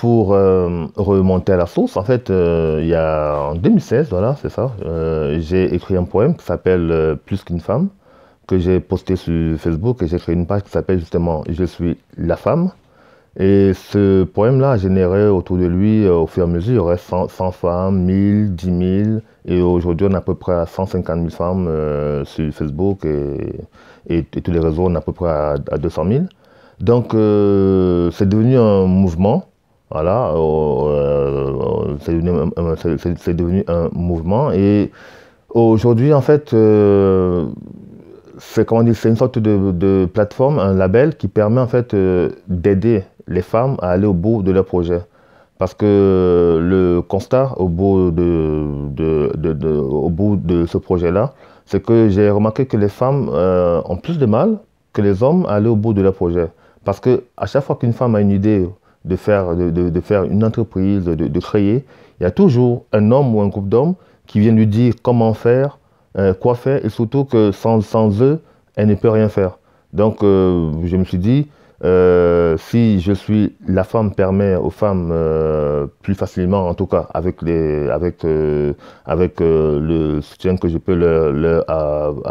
pour euh, remonter à la source, en fait, euh, il y a en 2016, voilà, c'est ça, euh, j'ai écrit un poème qui s'appelle Plus qu'une femme, que j'ai posté sur Facebook et j'ai créé une page qui s'appelle justement Je suis la femme. Et ce poème-là a généré autour de lui, au fur et à mesure, aurait 100 femmes, 1000, 10 000, et aujourd'hui on a à peu près 150 000 femmes sur Facebook et, tous les réseaux, on est à peu près à, à 200 000. Donc c'est devenu un mouvement voilà, euh, euh, euh, c'est devenu, un mouvement. Et aujourd'hui, en fait, c'est une sorte de, plateforme, un label qui permet en fait d'aider les femmes à aller au bout de leur projet. Parce que le constat au bout de, au bout de ce projet-là, c'est que j'ai remarqué que les femmes ont plus de mal que les hommes à aller au bout de leur projet. Parce que à chaque fois qu'une femme a une idée de faire, de, faire une entreprise, de, créer, il y a toujours un homme ou un groupe d'hommes qui viennent lui dire comment faire, euh, quoi faire, et surtout que sans, eux, elle ne peut rien faire. Donc euh, je me suis dit, euh, si je suis la femme permet aux femmes plus facilement, en tout cas avec avec le soutien que je peux leur,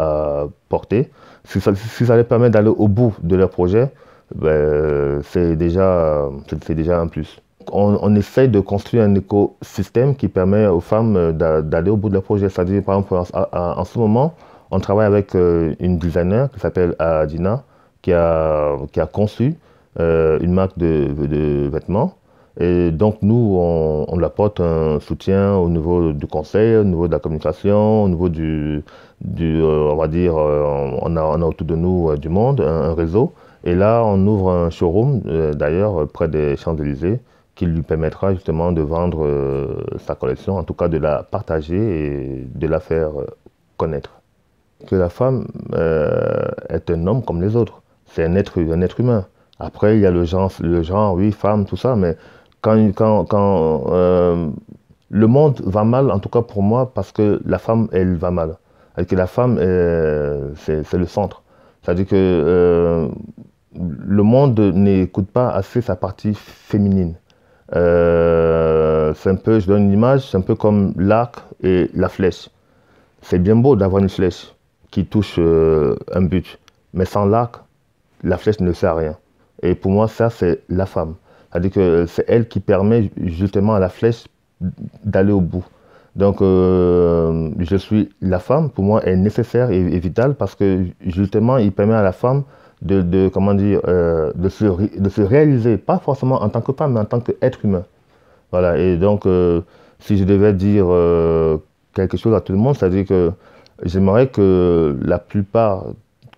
apporter, si ça, si ça les permet d'aller au bout de leur projet, ben, c'est déjà, déjà un plus. On, essaie de construire un écosystème qui permet aux femmes euh, d'aller au bout de leur projet. C'est-à-dire, par exemple, en, ce moment, on travaille avec euh, une designer qui s'appelle Adina, qui a, qui a conçu euh, une marque de, vêtements. Et donc, nous, on, on, apporte un soutien au niveau du conseil, au niveau de la communication, au niveau du, du on va dire, on, a, autour de nous du monde, un réseau. Et là, on ouvre un showroom, euh, d'ailleurs, euh, près des Champs-Élysées, qui lui permettra justement de vendre euh, sa collection, en tout cas de la partager et de la faire connaître. Que la femme est un homme comme les autres. C'est un être, un être humain. Après, il y a le genre, le genre oui, femme, tout ça, mais quand, quand, quand le monde va mal, en tout cas pour moi, parce que la femme, elle va mal. Et que la femme, c'est le centre. C'est-à-dire que le monde n'écoute pas assez sa partie féminine. Euh, c'est un peu, je donne une image, c'est un peu comme l'arc et la flèche. C'est bien beau d'avoir une flèche qui touche euh, un but, mais sans l'arc, la flèche ne sert à rien. Et pour moi, ça, c'est la femme. cest que c'est elle qui permet justement à la flèche d'aller au bout. Donc, euh, je suis la femme, pour moi, est nécessaire et, et vitale parce que justement, il permet à la femme de, comment dire, euh, de, se, réaliser, pas forcément en tant que femme, mais en tant qu'être humain. Voilà, et donc, euh, si je devais dire euh, quelque chose à tout le monde, c'est-à-dire que j'aimerais que la plupart,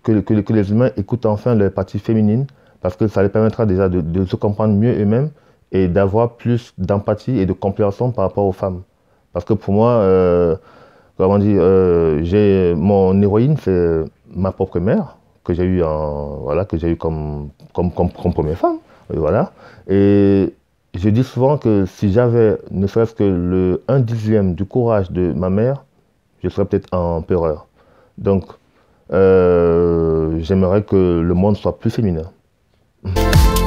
que, que, les humains écoutent enfin leur partie féminine, parce que ça les permettra déjà de, se comprendre mieux eux-mêmes et d'avoir plus d'empathie et de compréhension par rapport aux femmes. Parce que pour moi, comment dire, j'ai mon héroïne, c'est ma propre mère que j'ai eu, voilà, que j'ai eu comme, comme, comme, première femme. Et voilà. Et je dis souvent que si j'avais ne serait-ce que le 1 dixième du courage de ma mère, je serais peut-être empereur. Donc, euh, j'aimerais que le monde soit plus féminin.